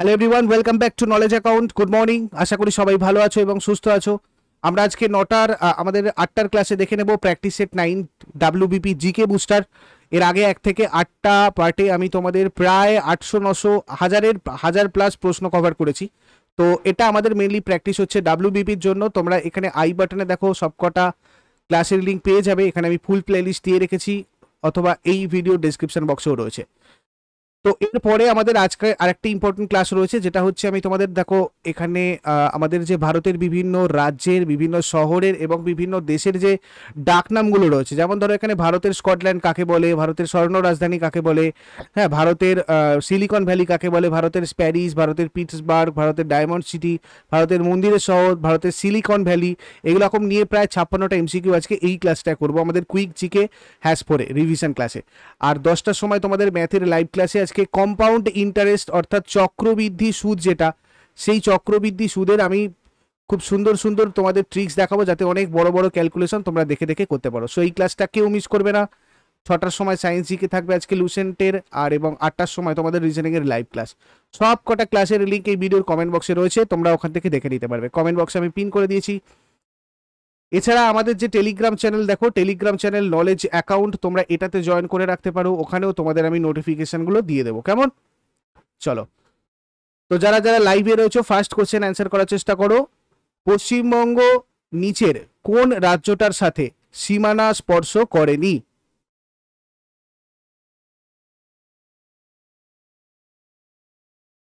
hello everyone welcome back to knowledge account good morning আশা করি সবাই ভালো আছো এবং সুস্থ আছো আমরা আজকে নটার আমাদের আটটার ক্লাসে দেখে নেব practice set nine WBP GK booster এর আগে এক থেকে আটটা পার্টে আমি তোমাদের প্রায় আটশো নশো হাজারের হাজার প্লাস প্রশ্ন কভার করেছি তো এটা আমাদের মেনলি প্র্যাকটিস হচ্ছে ডাব্লিউবিপির জন্য তোমরা এখানে আই বাটনে দেখো সবকটা ক্লাসের লিঙ্ক পেয়ে যাবে এখানে আমি ফুল প্লেলিস্ট দিয়ে রেখেছি অথবা এই ভিডিও ডিসক্রিপশন বক্সেও রয়েছে তো এরপরে আমাদের আজকে আরেকটা ইম্পর্টেন্ট ক্লাস রয়েছে যেটা হচ্ছে আমি তোমাদের দেখো এখানে আমাদের যে ভারতের বিভিন্ন রাজ্যের বিভিন্ন শহরের এবং বিভিন্ন দেশের যে ডাকনামগুলো রয়েছে যেমন ধরো এখানে ভারতের স্কটল্যান্ড কাকে বলে ভারতের স্বর্ণ রাজধানী কাকে বলে হ্যাঁ ভারতের সিলিকন ভ্যালি কাকে বলে ভারতের প্যারিস ভারতের পিটসবার্গ ভারতের ডায়মন্ড সিটি ভারতের মন্দিরের শহর ভারতের সিলিকন ভ্যালি এগুলো নিয়ে প্রায় ছাপ্পান্নটা এমসিকিউ আজকে এই ক্লাসটা করবো আমাদের কুইক জিকে হ্যাশ পরে রিভিশন ক্লাসে আর দশটার সময় তোমাদের ম্যাথের লাইভ ক্লাসে আজকে আজকে কম্পাউন্ড ইন্টারেস্ট অর্থাৎ চক্রবৃদ্ধি সুদ যেটা সেই চক্রবৃদ্ধি সুদের আমি খুব সুন্দর সুন্দর তোমাদের ট্রিক্স দেখাবো যাতে অনেক বড় বড় ক্যালকুলেশন তোমরা দেখে দেখে করতে পারো সো এই ক্লাসটা কেউ মিস করবে না ছটার সময় সায়েন্স জিকে থাকবে আজকে লুসেন্টের আর এবং আটটার সময় তোমাদের রিজনিংয়ের লাইভ ক্লাস সব কটা ক্লাসের লিঙ্ক এই ভিডিওর কমেন্ট বক্সে রয়েছে তোমরা ওখান থেকে দেখে নিতে পারবে কমেন্ট বক্সে আমি পিন করে দিয়েছি এছাড়া আমাদের যে টেলিগ্রাম চ্যানেল দেখো টেলিগ্রাম চ্যানেল নলেজ অ্যাকাউন্ট তোমরা এটাতে জয়েন করে রাখতে পারো ওখানেও তোমাদের আমি নোটিফিকেশনগুলো দিয়ে দেবো কেমন চলো তো যারা যারা লাইভে রয়েছে ফার্স্ট কোশ্চেন অ্যান্সার করার চেষ্টা করো পশ্চিমবঙ্গ নিচের কোন রাজ্যটার সাথে সীমানা স্পর্শ করেনি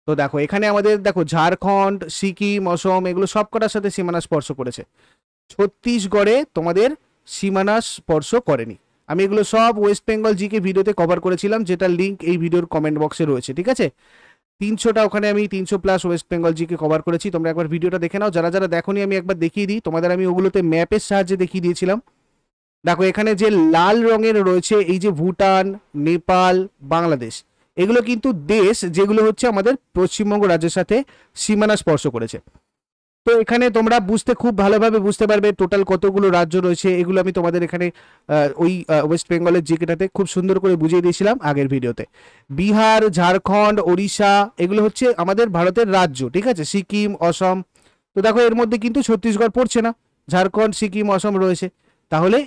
তো দেখো এখানে আমাদের দেখো ঝাড়খণ্ড সিকিম অসম এগুলো সবকটার সাথে সীমানা স্পর্শ করেছে ছত্তিশগড়ে তোমাদের সীমানা স্পর্শ করেনি আমি এগুলো সব ওয়েস্ট বেঙ্গল জিকে ভিডিওতে কভার করেছিলাম যেটা লিঙ্ক এই ভিডিওর কমেন্ট বক্সে রয়েছে ঠিক আছে তিনশোটা ওখানে আমি তিনশো plus West Bengal GK cover করেছি তোমরা একবার ভিডিওটা দেখে নাও যারা যারা দেখো আমি একবার দেখিয়ে দিই তোমাদের আমি ওগুলোতে ম্যাপের সাহায্যে দেখিয়ে দিয়েছিলাম দেখো এখানে যে লাল রঙের রয়েছে এই যে ভুটান নেপাল বাংলাদেশ এগুলো কিন্তু দেশ যেগুলো হচ্ছে আমাদের পশ্চিমবঙ্গ রাজ্যের সাথে সীমানা স্পর্শ করেছে তো এখানে তোমরা বুঝতে খুব ভালোভাবে বুঝতে পারবে টোটাল কতগুলো রাজ্য রয়েছে এগুলো আমি তোমাদের এখানে ওই ওয়েস্ট বেঙ্গলের জিকেটাতে খুব সুন্দর করে বুঝিয়ে দিয়েছিলাম আগের ভিডিওতে বিহার ঝাড়খণ্ড ওড়িশা এগুলো হচ্ছে আমাদের ভারতের রাজ্য ঠিক আছে সিকিম অসম তো দেখো এর মধ্যে কিন্তু ছত্তিশগড় পড়ছে না ঝাড়খণ্ড সিকিম অসম রয়েছে তাহলে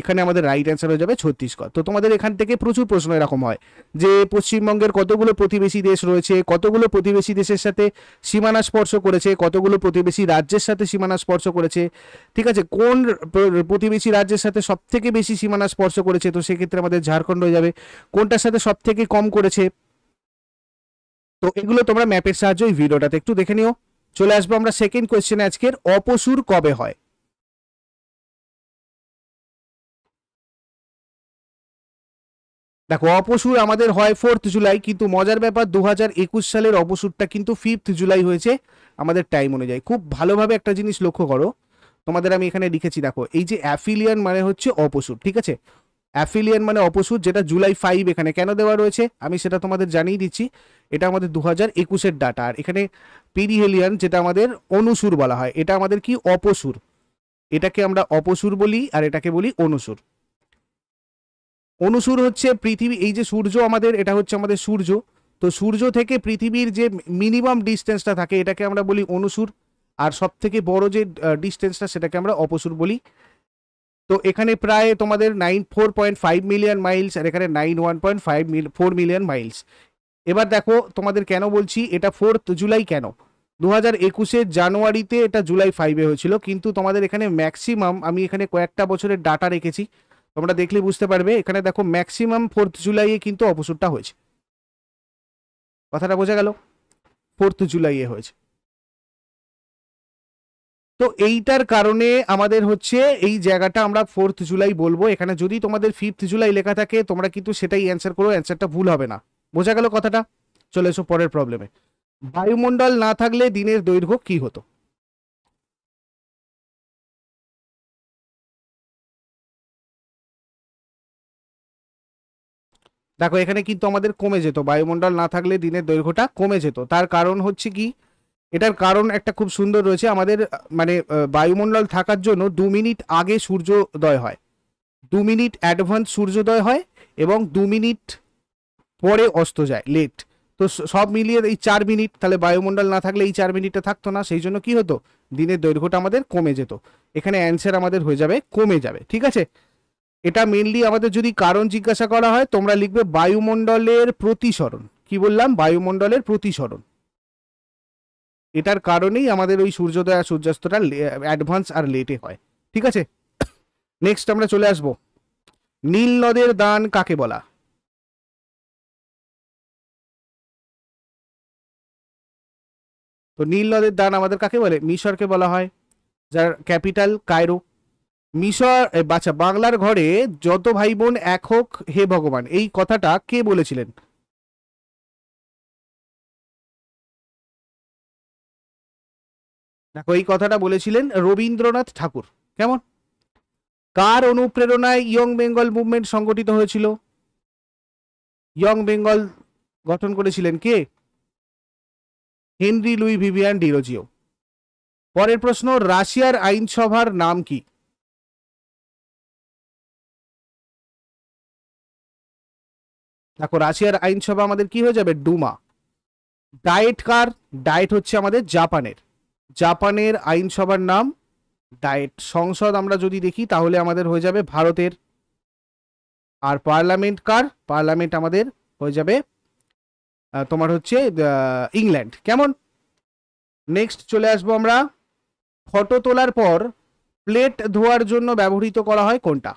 এখানে আমাদের রাইট অ্যান্সার হয়ে যাবে ছত্তিশগড় তো তোমাদের এখান থেকে প্রচুর প্রশ্ন এরকম হয় যে পশ্চিমবঙ্গের কতগুলো প্রতিবেশী দেশ রয়েছে কতগুলো প্রতিবেশী দেশের সাথে সীমানা স্পর্শ করেছে কতগুলো প্রতিবেশী রাজ্যের সাথে সীমানা স্পর্শ করেছে ঠিক আছে কোন প্রতিবেশী রাজ্যের সাথে সব থেকে বেশি সীমানা স্পর্শ করেছে তো সেক্ষেত্রে আমাদের ঝাড়খণ্ড হয়ে যাবে কোনটার সাথে সব থেকে কম করেছে তো এগুলো তোমরা ম্যাপের সাহায্যে ওই ভিডিওটাতে একটু দেখে নিও চলে আসবো আমরা সেকেন্ড কোয়েশ্চেন আজকের অপসুর কবে হয় দেখো অপসুর আমাদের হয় ফোর্থ জুলাই কিন্তু মজার ব্যাপার দু সালের অপসুরটা কিন্তু ফিফথ জুলাই হয়েছে আমাদের টাইম অনুযায়ী খুব ভালোভাবে একটা জিনিস লক্ষ্য করো তোমাদের আমি এখানে লিখেছি দেখো এই যে অ্যাফিলিয়ান মানে হচ্ছে অপসুর ঠিক আছে অ্যাফিলিয়ান মানে অপসুর যেটা জুলাই ফাইভ এখানে কেন দেওয়া রয়েছে আমি সেটা তোমাদের জানিয়ে দিচ্ছি এটা আমাদের দু হাজার একুশের ডাটা আর এখানে পিরিহেলিয়ান যেটা আমাদের অনুসুর বলা হয় এটা আমাদের কি অপসুর এটাকে আমরা অপসুর বলি আর এটাকে বলি অনুসুর অনুসূর হচ্ছে পৃথিবী এই যে সূর্য আমাদের এটা হচ্ছে আমাদের সূর্য তো সূর্য থেকে পৃথিবীর যে মিনিমাম ডিস্টেন্সটা থাকে এটাকে আমরা বলি অনুসূর আর সব থেকে বড় যে ডিস্টেন্সটা সেটাকে আমরা অপসুর বলি তো এখানে প্রায় তোমাদের nine four point five million miles আর এখানে nine one point five mil four million miles এবার দেখো তোমাদের কেন বলছি এটা ফোর্থ জুলাই কেন দু হাজার একুশের জানুয়ারিতে এটা জুলাই ফাইভে হয়েছিল কিন্তু তোমাদের এখানে ম্যাক্সিমাম আমি এখানে কয়েকটা বছরের ডাটা রেখেছি তোমরা দেখলে বুঝতে পারবে এখানে দেখো ম্যাক্সিমাম ফোর্থ জুলাইয়ে কিন্তু অপসুরটা হয়েছে কথাটা বোঝা গেল ফোর্থ জুলাইয়ে হয়েছে তো এইটার কারণে আমাদের হচ্ছে এই জায়গাটা আমরা ফোর্থ জুলাই বলবো এখানে যদি তোমাদের ফিফথ জুলাই লেখা থাকে তোমরা কিন্তু সেটাই অ্যান্সার করো অ্যান্সারটা ভুল হবে না বোঝা গেল কথাটা চলে এসো পরের প্রবলেমে বায়ুমণ্ডল না থাকলে দিনের দৈর্ঘ্য কি হতো দেখো এখানে কিন্তু আমাদের কমে যেত বায়ুমণ্ডল না থাকলে দিনের দৈর্ঘ্যটা কমে যেত তার কারণ হচ্ছে কি এটার কারণ একটা খুব সুন্দর রয়েছে আমাদের মানে বায়ুমণ্ডল থাকার জন্য দু মিনিট আগে সূর্যোদয় হয় দু মিনিট অ্যাডভান্স সূর্যোদয় হয় এবং দু মিনিট পরে অস্ত যায় লেট তো সব মিলিয়ে এই চার মিনিট তাহলে বায়ুমণ্ডল না থাকলে এই চার মিনিটটা থাকতো না সেই জন্য কি হতো দিনের দৈর্ঘ্যটা আমাদের কমে যেত এখানে অ্যান্সার আমাদের হয়ে যাবে কমে যাবে ঠিক আছে এটা মেনলি আমাদের যদি কারণ জিজ্ঞাসা করা হয় তোমরা লিখবে বায়ুমণ্ডলের প্রতিসরণ কি বললাম বায়ুমণ্ডলের প্রতিসরণ এটার কারণেই আমাদের ওই সূর্যোদয় আর সূর্যাস্তটা অ্যাডভান্স আর লেটে হয় ঠিক আছে নেক্সট আমরা চলে আসব নীল নদের দান কাকে বলা তো নীল নদের দান আমাদের কাকে বলে মিশরকে বলা হয় যার ক্যাপিটাল কায়রো মিশর বাচ্চা বাংলার ঘরে যত ভাই বোন এক হোক হে ভগবান এই কথাটা কে বলেছিলেন দেখো এই কথাটা বলেছিলেন রবীন্দ্রনাথ ঠাকুর কেমন কার অনুপ্রেরণায় ইয়ং বেঙ্গল মুভমেন্ট সংগঠিত হয়েছিল ইয়ং বেঙ্গল গঠন করেছিলেন কে হেনরি লুই ভিভিয়ান ডিরোজিও পরের প্রশ্ন রাশিয়ার আইনসভার নাম কি দেখো রাশিয়ার আইনসভা আমাদের কি হয়ে যাবে ডুমা ডায়েট কার ডায়েট হচ্ছে আমাদের জাপানের জাপানের আইনসভার নাম ডায়েট সংসদ আমরা যদি দেখি তাহলে আমাদের হয়ে যাবে ভারতের আর পার্লামেন্ট কার পার্লামেন্ট আমাদের হয়ে যাবে তোমার হচ্ছে ইংল্যান্ড কেমন নেক্সট চলে আসবো আমরা ফটো তোলার পর প্লেট ধোয়ার জন্য ব্যবহৃত করা হয় কোনটা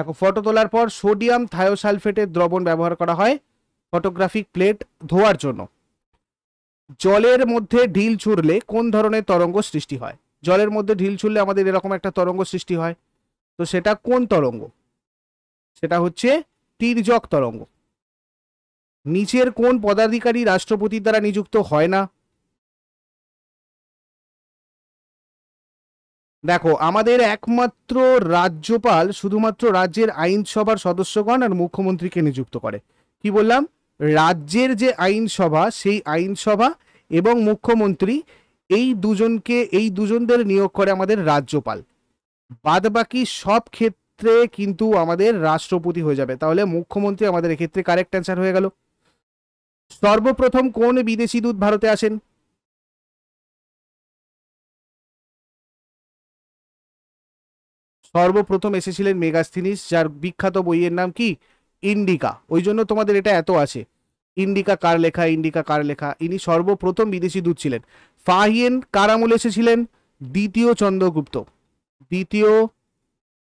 দেখো ফটো তোলার পর সোডিয়াম থায়োসালফেটের দ্রবণ ব্যবহার করা হয় ফটোগ্রাফিক প্লেট ধোয়ার জন্য জলের মধ্যে ঢিল ছুড়লে কোন ধরনের তরঙ্গ সৃষ্টি হয় জলের মধ্যে ঢিল ছুড়লে আমাদের এরকম একটা তরঙ্গ সৃষ্টি হয় তো সেটা কোন তরঙ্গ সেটা হচ্ছে তীর্যক তরঙ্গ নিচের কোন পদাধিকারী রাষ্ট্রপতির দ্বারা নিযুক্ত হয় না দেখো আমাদের একমাত্র রাজ্যপাল শুধুমাত্র রাজ্যের আইনসভার সদস্যগণ আর মুখ্যমন্ত্রীকে নিযুক্ত করে কি বললাম রাজ্যের যে আইনসভা সেই আইনসভা এবং মুখ্যমন্ত্রী এই দুজনকে এই দুজনদের নিয়োগ করে আমাদের রাজ্যপাল বাদ বাকি সব ক্ষেত্রে কিন্তু আমাদের রাষ্ট্রপতি হয়ে যাবে তাহলে মুখ্যমন্ত্রী আমাদের এক্ষেত্রে কারেক্ট অ্যান্সার হয়ে গেল সর্বপ্রথম কোন বিদেশি দূত ভারতে আসেন সর্বপ্রথম এসেছিলেন মেগাস্থিনিস যার বিখ্যাত বইয়ের নাম কি ইন্ডিকা ওই জন্য তোমাদের এটা এত আছে ইন্ডিকা কার লেখা ইন্ডিকা কার লেখা ইনি সর্বপ্রথম বিদেশি দূত ছিলেন ফাহিয়েন কার আমলে এসেছিলেন দ্বিতীয় চন্দ্রগুপ্ত দ্বিতীয়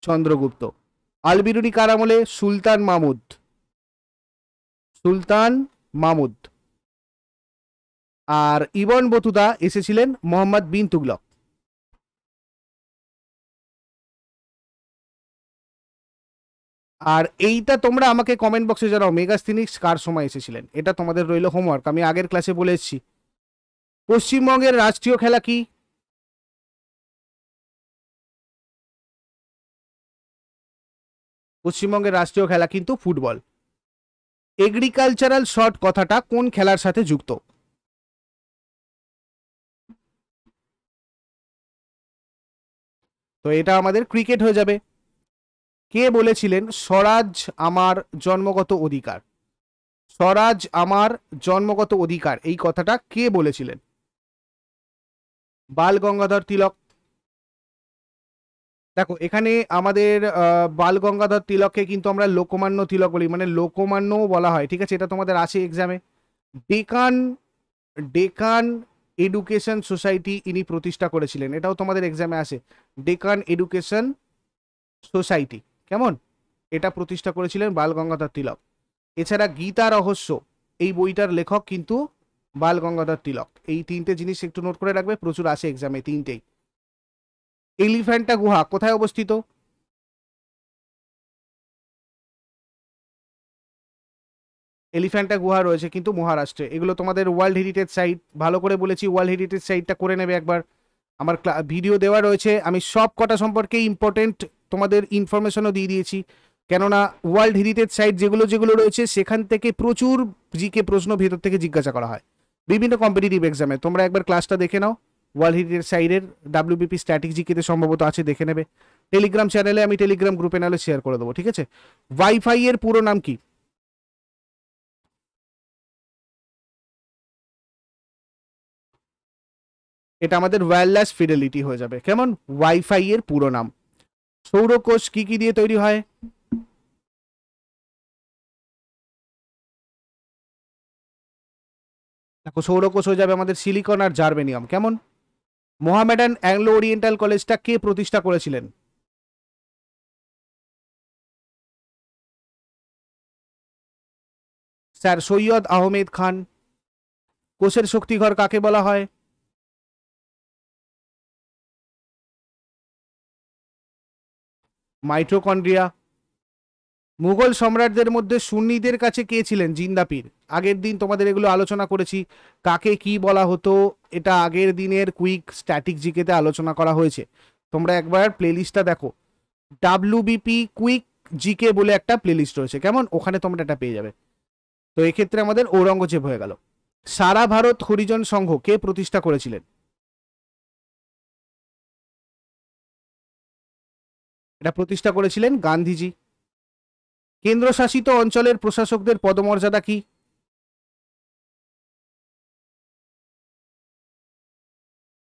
চন্দ্রগুপ্ত আলবিরুনি কার আমলে সুলতান মামুদ সুলতান মামুদ আর ইবন বতুদা এসেছিলেন মোহাম্মদ বিন তুগলক আর এইটা তোমরা আমাকে কমেন্ট বক্সে জানাও মেগাস্থিনিক্স কার সময় এসেছিলেন এটা তোমাদের রইল হোমওয়ার্ক আমি আগের ক্লাসে বলে এসেছি পশ্চিমবঙ্গের রাষ্ট্রীয় খেলা কি পশ্চিমবঙ্গের রাষ্ট্রীয় খেলা কিন্তু ফুটবল এগ্রিকালচারাল শট কথাটা কোন খেলার সাথে যুক্ত তো এটা আমাদের ক্রিকেট হয়ে যাবে কে বলেছিলেন স্বরাজ আমার জন্মগত অধিকার স্বরাজ আমার জন্মগত অধিকার এই কথাটা কে বলেছিলেন বাল গঙ্গাধর তিলক দেখো এখানে আমাদের বাল গঙ্গাধর তিলককে কিন্তু আমরা লোকমান্য তিলক বলি মানে লোকমান্যও বলা হয় ঠিক আছে এটা তোমাদের আছে এক্সামে ডেকান ডেকান এডুকেশন সোসাইটি ইনি প্রতিষ্ঠা করেছিলেন এটাও তোমাদের এক্সামে আছে ডেকান এডুকেশন সোসাইটি কেমন এটা প্রতিষ্ঠা করেছিলেন বাল গঙ্গাধর তিলক এছাড়া গীতা রহস্য এই বইটার লেখক কিন্তু বাল গঙ্গাধর তিলক এই তিনটে জিনিস একটু নোট করে রাখবে প্রচুর আসে এক্সামে তিনটেই এলিফ্যান্টা গুহা কোথায় অবস্থিত এলিফ্যান্টা গুহা রয়েছে কিন্তু মহারাষ্ট্রে এগুলো তোমাদের ওয়ার্ল্ড হেরিটেজ সাইট ভালো করে বলেছি ওয়ার্ল্ড হেরিটেজ সাইটটা করে নেবে একবার আমার ভিডিও দেওয়া রয়েছে আমি সব কটা সম্পর্কে ইম্পর্টেন্ট তোমাদের ইনফরমেশনও দিয়ে দিয়েছি কেননা ওয়ার্ল্ড হেরিটেজ সাইট যেগুলো যেগুলো রয়েছে সেখান থেকে প্রচুর জিকে প্রশ্ন ভেতর থেকে জিজ্ঞাসা করা হয় বিভিন্ন কম্পিটিটিভ এক্সামে তোমরা একবার ক্লাসটা দেখে নাও ওয়ার্ল্ড হেরিটেজ সাইডের ডাব্লিউবিপি জিকেতে সম্ভবত আছে দেখে নেবে টেলিগ্রাম চ্যানেলে আমি টেলিগ্রাম গ্রুপে নাহলে শেয়ার করে দেবো ঠিক আছে ওয়াইফাই এর পুরো নাম কি এটা আমাদের ওয়্যারলেস ফিডেলিটি হয়ে যাবে কেমন ওয়াইফাই এর পুরো নাম সৌরকোষ কি কি দিয়ে তৈরি হয় দেখো সৌরকোষ হয়ে যাবে আমাদের সিলিকন আর জার্মেনিয়াম কেমন মোহামেডান অ্যাংলো ওরিয়েন্টাল কলেজটা কে প্রতিষ্ঠা করেছিলেন স্যার সৈয়দ আহমেদ খান কোষের শক্তিঘর কাকে বলা হয় মাইটোকন্ড্রিয়া মুঘল সম্রাটদের মধ্যে সুন্নিদের কাছে কে ছিলেন জিন্দাপির আগের দিন তোমাদের এগুলো আলোচনা করেছি কাকে কি বলা হতো এটা আগের দিনের কুইক স্ট্যাটিক জিকেতে আলোচনা করা হয়েছে তোমরা একবার প্লেলিস্টটা দেখো ডাব্লিউবিপি কুইক জিকে বলে একটা প্লেলিস্ট রয়েছে কেমন ওখানে তোমরা এটা পেয়ে যাবে তো এক্ষেত্রে আমাদের ঔরঙ্গজেব হয়ে গেল সারা ভারত হরিজন সংঘ কে প্রতিষ্ঠা করেছিলেন এটা প্রতিষ্ঠা করেছিলেন গান্ধীজি কেন্দ্রশাসিত অঞ্চলের প্রশাসকদের পদমর্যাদা কি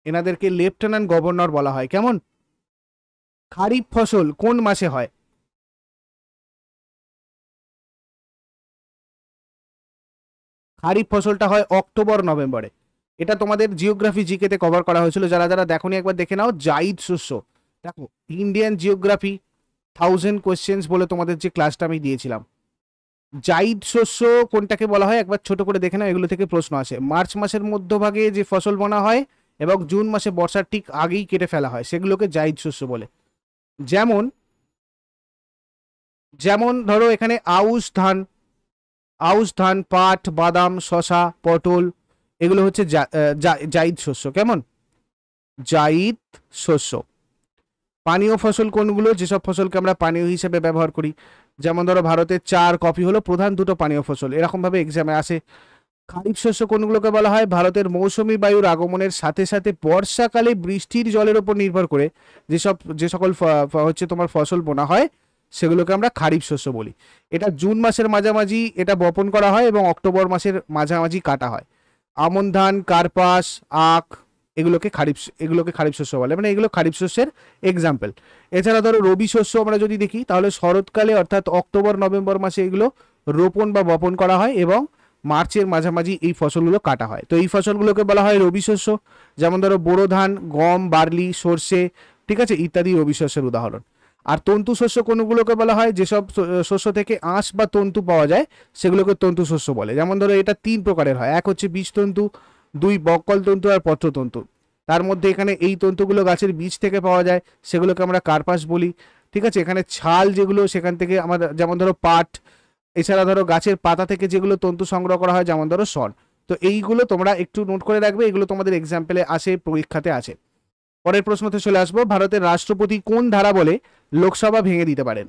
এনাদেরকে লেফটেন্যান্ট গভর্নর বলা হয় কেমন খারিফ ফসল কোন মাসে হয় খারিফ ফসলটা হয় অক্টোবর নভেম্বরে এটা তোমাদের জিওগ্রাফি জিকেতে কভার করা হয়েছিল যারা যারা দেখো একবার দেখে নাও জাইদ শস্য দেখো ইন্ডিয়ান জিওগ্রাফি থাউজেন্ড কোয়েশ্চেন্স বলে তোমাদের যে ক্লাসটা আমি দিয়েছিলাম জাইদ শস্য কোনটাকে বলা হয় একবার ছোট করে দেখে নাও এগুলো থেকে প্রশ্ন আসে মার্চ মাসের মধ্যভাগে যে ফসল বোনা হয় এবং জুন মাসে বর্ষার ঠিক আগেই কেটে ফেলা হয় সেগুলোকে জাইদ শস্য বলে যেমন যেমন ধরো এখানে আউশ ধান আউশ ধান পাট বাদাম শশা পটল এগুলো হচ্ছে জাইদ শস্য কেমন জাইদ শস্য পানীয় ফসল কোনগুলো যেসব ফসলকে আমরা পানীয় হিসেবে ব্যবহার করি যেমন ধরো ভারতের চা আর কফি হলো প্রধান দুটো পানীয় ফসল এরকমভাবে এক্সামে আসে খারিফ শস্য কোনগুলোকে বলা হয় ভারতের মৌসুমি বায়ুর আগমনের সাথে সাথে বর্ষাকালে বৃষ্টির জলের ওপর নির্ভর করে যেসব যে সকল হচ্ছে তোমার ফসল বোনা হয় সেগুলোকে আমরা খারিফ শস্য বলি এটা জুন মাসের মাঝামাঝি এটা বপন করা হয় এবং অক্টোবর মাসের মাঝামাঝি কাটা হয় আমন ধান কার্পাস আখ এগুলোকে খারিফ এগুলোকে খারিফ শস্য বলে মানে এগুলো খারিফ শস্যের এক্সাম্পল এছাড়া ধরো রবি শস্য আমরা যদি দেখি তাহলে শরৎকালে অর্থাৎ অক্টোবর নভেম্বর মাসে এগুলো রোপণ বা বপন করা হয় এবং মার্চের মাঝামাঝি এই ফসলগুলো কাটা হয় তো এই ফসলগুলোকে বলা হয় রবি শস্য যেমন ধরো বোরো ধান গম বার্লি সর্ষে ঠিক আছে ইত্যাদি রবি শস্যের উদাহরণ আর তন্তু শস্য কোনগুলোকে বলা হয় যেসব শস্য থেকে আঁশ বা তন্তু পাওয়া যায় সেগুলোকে তন্তু শস্য বলে যেমন ধরো এটা তিন প্রকারের হয় এক হচ্ছে বীজ তন্তু দুই বকল তন্তু আর পত্রতন্তু তার মধ্যে এখানে এই তন্তুগুলো গাছের বীজ থেকে পাওয়া যায় সেগুলোকে আমরা কার্পাস বলি ঠিক আছে এখানে ছাল যেগুলো সেখান থেকে আমাদের যেমন ধরো পাট এছাড়া ধরো গাছের পাতা থেকে যেগুলো তন্তু সংগ্রহ করা হয় যেমন ধরো সর তো এইগুলো তোমরা একটু নোট করে রাখবে এগুলো তোমাদের এক্সাম্পলে আসে পরীক্ষাতে আছে পরের প্রশ্নতে চলে আসবো ভারতের রাষ্ট্রপতি কোন ধারা বলে লোকসভা ভেঙে দিতে পারেন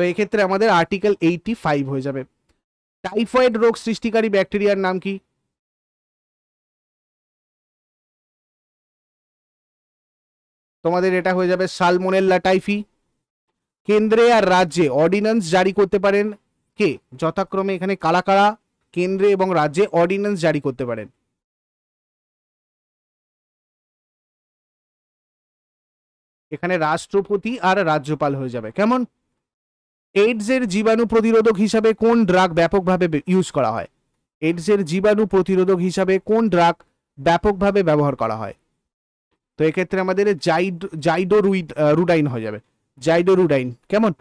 তো এক্ষেত্রে আমাদের আর্টিকেল এইটি ফাইভ হয়ে যাবে টাইফয়েড রোগ সৃষ্টিকারী ব্যাকটেরিয়ার নাম কি তোমাদের এটা হয়ে যাবে সালমোনেল্লা টাইফি কেন্দ্রে আর রাজ্যে অর্ডিন্যান্স জারি করতে পারেন কে যথাক্রমে এখানে কালাকাড়া কেন্দ্রে এবং রাজ্যে অর্ডিন্যান্স জারি করতে পারেন এখানে রাষ্ট্রপতি আর রাজ্যপাল হয়ে যাবে কেমন এইডসের জীবাণু প্রতিরোধক হিসাবে কোন ড্রাগ ব্যাপকভাবে ইউজ করা হয় এইডসের জীবাণু প্রতিরোধক হিসাবে কোন ড্রাগ ব্যাপকভাবে ব্যবহার করা হয় তো এক্ষেত্রে আমাদের জাইড জাইডো রুডাইন হয়ে যাবে জাইডো রুডাইন কেমন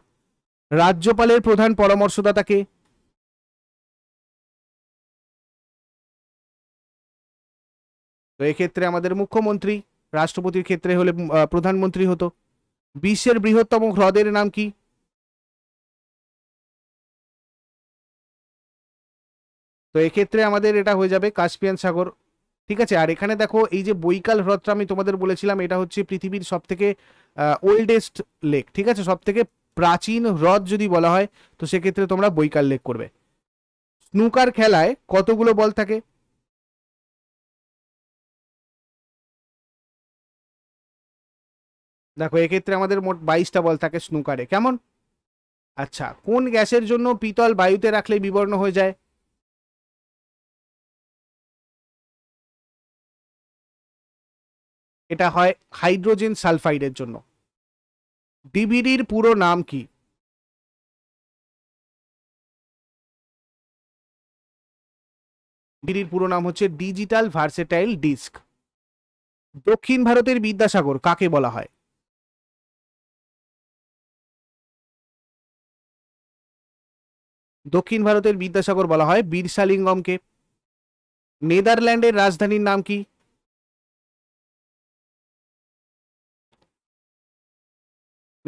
রাজ্যপালের প্রধান পরামর্শদাতাকে তো এক্ষেত্রে আমাদের মুখ্যমন্ত্রী রাষ্ট্রপতির ক্ষেত্রে হলে প্রধানমন্ত্রী হতো বিশ্বের বৃহত্তম হ্রদের নাম কি তো এক্ষেত্রে আমাদের এটা হয়ে যাবে কাশপিয়ান সাগর ঠিক আছে আর এখানে দেখো এই যে বৈকাল হ্রদটা আমি তোমাদের বলেছিলাম এটা হচ্ছে পৃথিবীর সব থেকে ওল্ডেস্ট লেক ঠিক আছে সব থেকে প্রাচীন হ্রদ যদি বলা হয় তো সেক্ষেত্রে তোমরা বৈকাল লেক করবে স্নুকার খেলায় কতগুলো বল থাকে দেখো এক্ষেত্রে আমাদের মোট বাইশটা বল থাকে স্নুকারে কেমন আচ্ছা কোন গ্যাসের জন্য পিতল বায়ুতে রাখলে বিবর্ণ হয়ে যায় এটা হয় হাইড্রোজেন সালফাইডের জন্য ডিবিডির পুরো নাম কি ডিবিডির পুরো নাম হচ্ছে ডিজিটাল ভার্সেটাইল ডিস্ক দক্ষিণ ভারতের বিদ্যাসাগর কাকে বলা হয় দক্ষিণ ভারতের বিদ্যাসাগর বলা হয় বীরসালিঙ্গমকে নেদারল্যান্ডের রাজধানীর নাম কি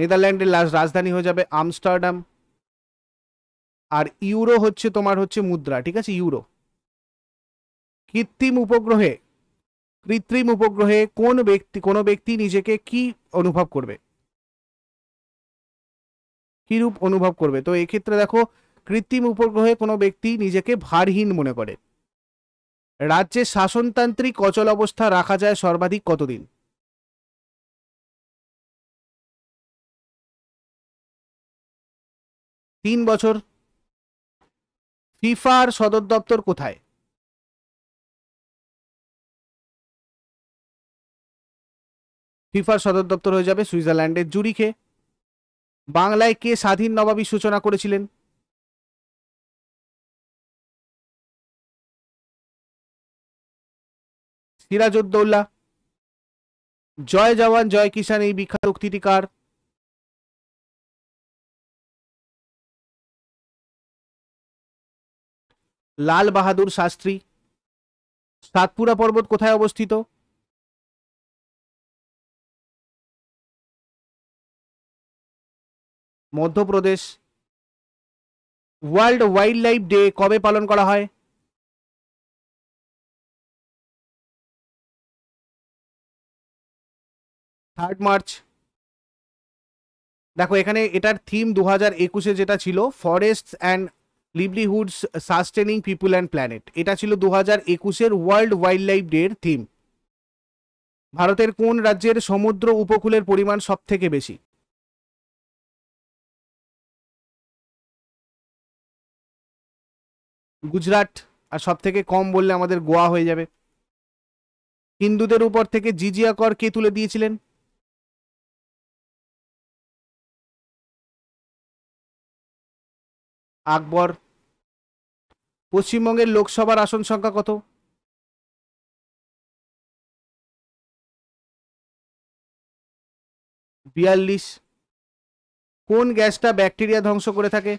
নেদারল্যান্ডের রাজধানী হয়ে যাবে আমস্টারডাম আর ইউরো হচ্ছে তোমার হচ্ছে মুদ্রা ঠিক আছে ইউরো কৃত্রিম উপগ্রহে কৃত্রিম উপগ্রহে কোন ব্যক্তি কোন ব্যক্তি নিজেকে কি অনুভব করবে কিরূপ অনুভব করবে তো এক্ষেত্রে দেখো কৃত্রিম উপগ্রহে কোনো ব্যক্তি নিজেকে ভারহীন মনে করে রাজ্যে শাসনতান্ত্রিক অচল অবস্থা রাখা যায় সর্বাধিক কতদিন তিন বছর ফিফার সদর দপ্তর কোথায় ফিফার সদর দপ্তর হয়ে যাবে সুইজারল্যান্ডের জুরিখে বাংলায় কে স্বাধীন নবাবী সূচনা করেছিলেন সিরাজউদ্দৌলা জয় জওয়ান জয় কিষাণ এই বিখ্যাত উক্তিটি কার লাল বাহাদুর শাস্ত্রী সাতপুরা পর্বত কোথায় অবস্থিত Madhya Pradesh World Wildlife Day কবে পালন করা হয় থার্ড মার্চ দেখো এখানে এটার থিম দু হাজার একুশে যেটা ছিল forest and livelihoods sustaining people and planet এটা ছিল দু হাজার একুশের ওয়ার্ল্ড ওয়াইল্ড লাইফ ডের থিম ভারতের কোন রাজ্যের সমুদ্র উপকূলের পরিমাণ সব থেকে বেশি গুজরাট আর সব থেকে কম বললে আমাদের গোয়া হয়ে যাবে হিন্দুদের উপর থেকে জিজিয়া কর কে তুলে দিয়েছিলেন আকবর পশ্চিমবঙ্গের লোকসভার আসন সংখ্যা কত বিয়াল্লিশ কোন গ্যাসটা ব্যাকটেরিয়া ধ্বংস করে থাকে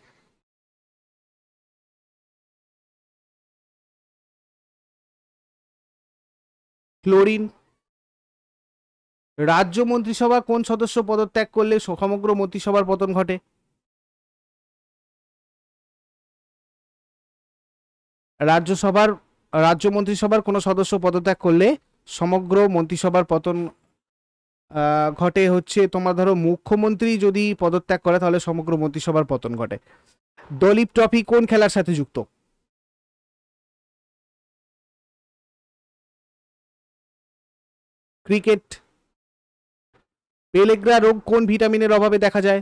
ক্লোরিন রাজ্য মন্ত্রিসভা কোন সদস্য পদত্যাগ করলে সমগ্র মন্ত্রিসভার পতন ঘটে রাজ্যসভার রাজ্য মন্ত্রিসভার কোনো সদস্য পদত্যাগ করলে সমগ্র মন্ত্রিসভার পতন ঘটে হচ্ছে তোমার ধরো মুখ্যমন্ত্রী যদি পদত্যাগ করে তাহলে সমগ্র মন্ত্রিসভার পতন ঘটে দলিপ ট্রফি কোন খেলার সাথে যুক্ত ক্রিকেট পেলেগ্রা রোগ কোন ভিটামিনের অভাবে দেখা যায়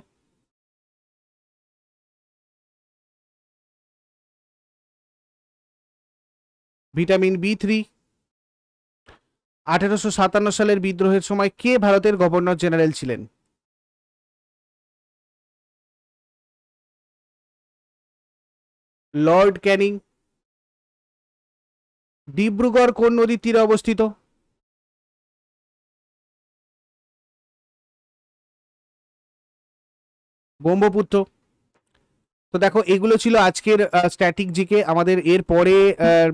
ভিটামিন বি থ্রি আঠেরোশো সাতান্ন সালের বিদ্রোহের সময় কে ভারতের গভর্নর জেনারেল ছিলেন লর্ড ক্যানিং ডিব্রুগড় কোন নদীর তীরে অবস্থিত ব্রহ্মপুত্র তো দেখো এগুলো ছিল আজকের স্ট্যাটিক জিকে আমাদের এর পরে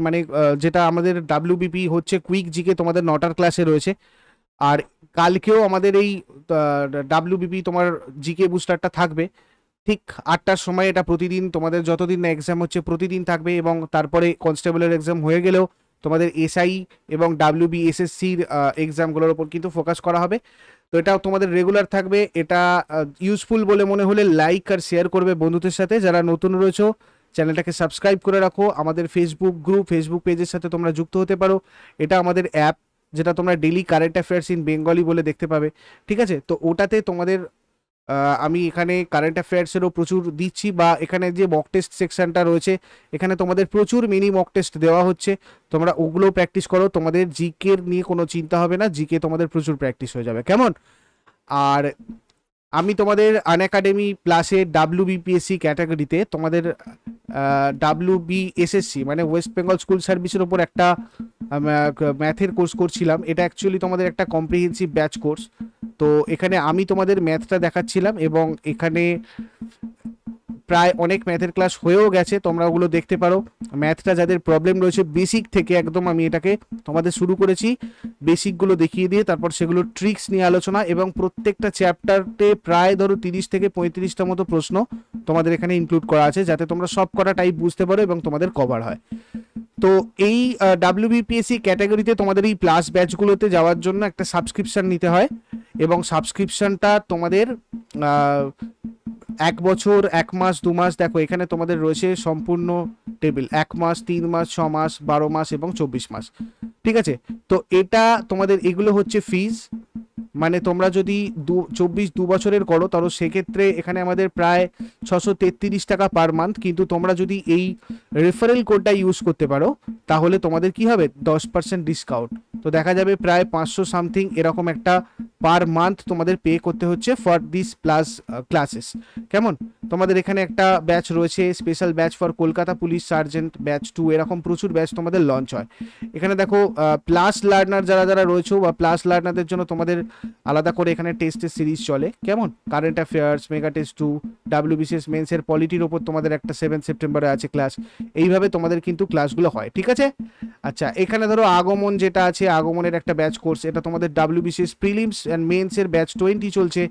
মানে যেটা আমাদের ডাব্লিউবিপি হচ্ছে কুইক জিকে তোমাদের নটার ক্লাসে রয়েছে আর কালকেও আমাদের এই ডাব্লিউবিপি তোমার জিকে বুস্টারটা থাকবে ঠিক আটটার সময় এটা প্রতিদিন তোমাদের যতদিন না এক্সাম হচ্ছে প্রতিদিন থাকবে এবং তারপরে কনস্টেবলের এক্সাম হয়ে গেলেও তোমাদের এসআই এবং ডাব্লিউবিএসএসসির এক্সামগুলোর ওপর কিন্তু ফোকাস করা হবে তো এটা তোমাদের রেগুলার থাকবে এটা ইউজফুল বলে মনে হলে লাইক আর শেয়ার করবে বন্ধুদের সাথে যারা নতুন রয়েছো চ্যানেলটাকে সাবস্ক্রাইব করে রাখো আমাদের ফেসবুক গ্রুপ ফেসবুক পেজের সাথে তোমরা যুক্ত হতে পারো এটা আমাদের অ্যাপ যেটা তোমরা daily current affairs in Bengali বলে দেখতে পাবে ঠিক আছে তো ওটাতে তোমাদের আমি এখানে কারেন্ট অ্যাফেয়ার্সেরও প্রচুর দিচ্ছি বা এখানে যে মক টেস্ট সেকশানটা রয়েছে এখানে তোমাদের প্রচুর মিনি মক টেস্ট দেওয়া হচ্ছে তোমরা ওগুলো প্র্যাকটিস করো তোমাদের জিকের নিয়ে কোনো চিন্তা হবে না জিকে তোমাদের প্রচুর প্র্যাকটিস হয়ে যাবে কেমন আর আমি তোমাদের আন একাডেমি প্লাসের ডাব্লিউ বিপিএসসি ক্যাটাগরিতে তোমাদের ডাব্লিউ বিএসএসসি মানে ওয়েস্ট বেঙ্গল স্কুল সার্ভিসের ওপর একটা ম্যাথের কোর্স করছিলাম এটা অ্যাকচুয়ালি তোমাদের একটা কম্প্রিহেন্সিভ ব্যাচ কোর্স তো এখানে আমি তোমাদের ম্যাথটা দেখাচ্ছিলাম এবং এখানে প্রায় অনেক ম্যাথের ক্লাস হয়েও গেছে তোমরা ওগুলো দেখতে পারো ম্যাথটা যাদের প্রবলেম রয়েছে বেসিক থেকে একদম আমি এটাকে তোমাদের শুরু করেছি বেসিকগুলো দেখিয়ে দিয়ে তারপর সেগুলো ট্রিক্স নিয়ে আলোচনা এবং প্রত্যেকটা চ্যাপ্টারতে প্রায় ধরো তিরিশ থেকে পঁয়ত্রিশটা মতো প্রশ্ন তোমাদের এখানে ইনক্লুড করা আছে যাতে তোমরা সব কটা টাইপ বুঝতে পারো এবং তোমাদের কভার হয় তো এই ডাব্লিউ বিপিএসসি ক্যাটাগরিতে তোমাদের এই প্লাস ব্যাচগুলোতে যাওয়ার জন্য একটা সাবস্ক্রিপশান নিতে হয় এবং সাবস্ক্রিপশানটা তোমাদের এক বছর এক মাস দু মাস দেখো এখানে তোমাদের রয়েছে সম্পূর্ণ টেবিল এক মাস তিন মাস ছ মাস বারো মাস এবং চব্বিশ মাস ঠিক আছে তো এটা তোমাদের এগুলো হচ্ছে ফিজ মানে তোমরা যদি দু চব্বিশ দু বছরের করো তাহলে সেক্ষেত্রে এখানে আমাদের প্রায় ছশো তেত্রিশ টাকা পার মান্থ কিন্তু তোমরা যদি এই রেফারেল কোডটা ইউজ করতে পারো তাহলে তোমাদের কি হবে দশ পার্সেন্ট ডিসকাউন্ট তো দেখা যাবে প্রায় পাঁচশো সামথিং এরকম একটা পার মান্থ তোমাদের পে করতে হচ্ছে ফর দিস প্লাস ক্লাসেস কেমন তোমাদের এখানে একটা ব্যাচ রয়েছে special batch for Kolkata police sergeant batch two এরকম প্রচুর ব্যাচ তোমাদের লঞ্চ হয় এখানে দেখো প্লাস লার্নার যারা যারা রয়েছে বা প্লাস লার্নারদের জন্য তোমাদের আলাদা করে এখানে টেস্টের সিরিজ চলে কেমন current affairs mega test two WBCS মেন্সের পলিটির ওপর তোমাদের একটা সেভেন সেপ্টেম্বরে আছে ক্লাস এইভাবে তোমাদের কিন্তু ক্লাসগুলো হয় ঠিক আছে আচ্ছা এখানে ধরো আগমন যেটা আছে আগমনের একটা ব্যাচ কোর্স এটা তোমাদের ডাব্লিউবিসিএস প্রিলিমস অ্যান্ড মেন্সের ব্যাচ টোয়েন্টি চলছে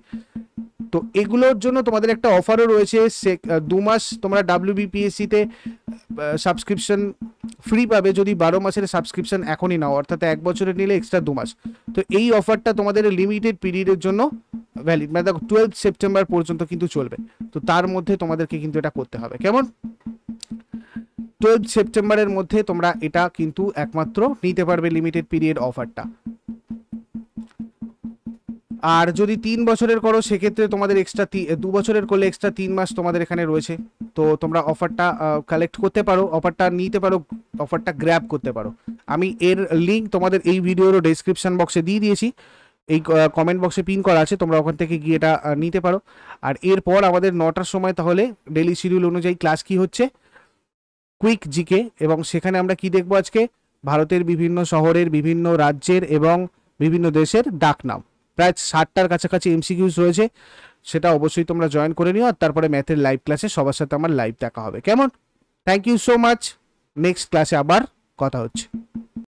তো এগুলোর জন্য তোমাদের একটা অফারও রয়েছে সে দু মাস তোমরা ডাব্লিউবিপিএসসিতে সাবস্ক্রিপশন ফ্রি পাবে যদি বারো মাসের সাবস্ক্রিপশন এখনই নাও অর্থাৎ এক বছরের নিলে এক্সট্রা দু মাস তো এই অফারটা তোমাদের লিমিটেড পিরিয়ডের জন্য ভ্যালিড মানে দেখো টুয়েলভ সেপ্টেম্বর পর্যন্ত কিন্তু চলবে তো তার মধ্যে তোমাদেরকে কিন্তু এটা করতে হবে কেমন টুয়েলভ সেপ্টেম্বরের মধ্যে তোমরা এটা কিন্তু একমাত্র নিতে পারবে লিমিটেড পিরিয়ড অফারটা আর যদি তিন বছরের করো সেক্ষেত্রে তোমাদের এক্সট্রা দু বছরের করলে এক্সট্রা তিন মাস তোমাদের এখানে রয়েছে তো তোমরা অফারটা কালেক্ট করতে পারো অফারটা নিতে পারো অফারটা গ্র্যাব করতে পারো আমি এর লিঙ্ক তোমাদের এই ভিডিওরও ডেসক্রিপশন বক্সে দিয়ে দিয়েছি এই কমেন্ট বক্সে পিন করা আছে তোমরা ওখান থেকে গিয়ে এটা নিতে পারো আর এরপর আমাদের নটার সময় তাহলে ডেলি শিডিউল অনুযায়ী ক্লাস কি হচ্ছে কুইক জিকে এবং সেখানে আমরা কি দেখবো আজকে ভারতের বিভিন্ন শহরের বিভিন্ন রাজ্যের এবং বিভিন্ন দেশের ডাকনাম প্রায় ষাটটার কাছাকাছি এমসিকিউস রয়েছে সেটা অবশ্যই তোমরা জয়েন করে নিও আর তারপরে ম্যাথের লাইভ ক্লাসে সবার সাথে আমার লাইভ দেখা হবে কেমন thank you so much next ক্লাসে আবার কথা হচ্ছে